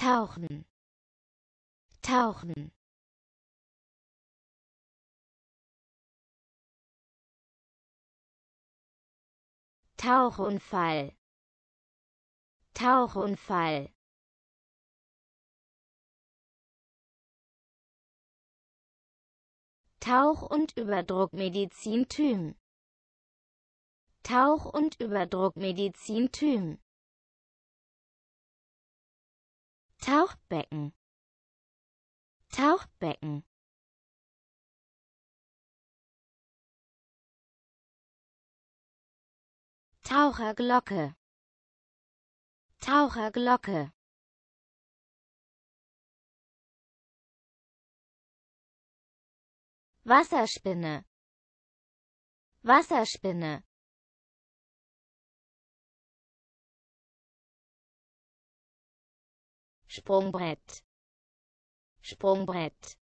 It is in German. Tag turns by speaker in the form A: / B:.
A: tauchen tauchen Tauchunfall Tauchunfall Tauch- und Überdruckmedizin Thym Tauch- und Überdruckmedizin Thym Tauchbecken Tauchbecken Taucherglocke Taucherglocke Wasserspinne Wasserspinne Sprungbrett Sprungbrett